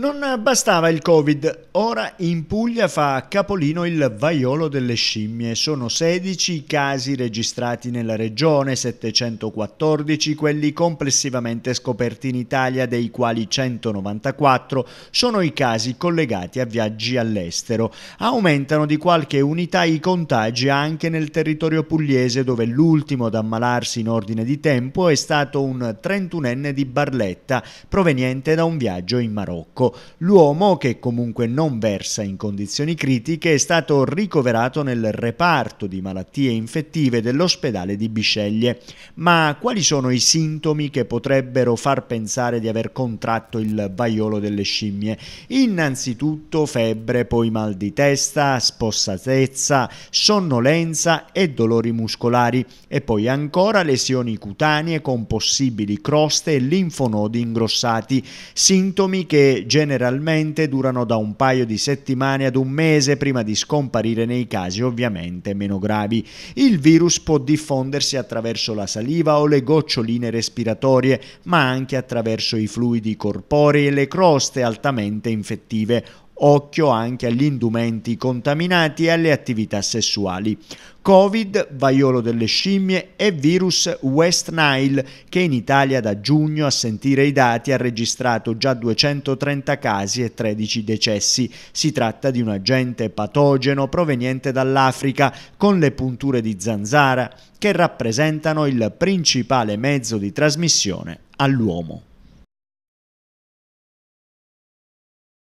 Non bastava il Covid, ora in Puglia fa capolino il vaiolo delle scimmie. Sono 16 i casi registrati nella regione, 714 quelli complessivamente scoperti in Italia, dei quali 194 sono i casi collegati a viaggi all'estero. Aumentano di qualche unità i contagi anche nel territorio pugliese, dove l'ultimo ad ammalarsi in ordine di tempo è stato un 31enne di Barletta, proveniente da un viaggio in Marocco. L'uomo, che comunque non versa in condizioni critiche, è stato ricoverato nel reparto di malattie infettive dell'ospedale di Bisceglie. Ma quali sono i sintomi che potrebbero far pensare di aver contratto il vaiolo delle scimmie? Innanzitutto febbre, poi mal di testa, spossatezza, sonnolenza e dolori muscolari e poi ancora lesioni cutanee con possibili croste e linfonodi ingrossati, sintomi che generalmente durano da un paio di settimane ad un mese prima di scomparire nei casi ovviamente meno gravi. Il virus può diffondersi attraverso la saliva o le goccioline respiratorie, ma anche attraverso i fluidi corporei e le croste altamente infettive Occhio anche agli indumenti contaminati e alle attività sessuali. Covid, vaiolo delle scimmie e virus West Nile che in Italia da giugno a sentire i dati ha registrato già 230 casi e 13 decessi. Si tratta di un agente patogeno proveniente dall'Africa con le punture di zanzara che rappresentano il principale mezzo di trasmissione all'uomo.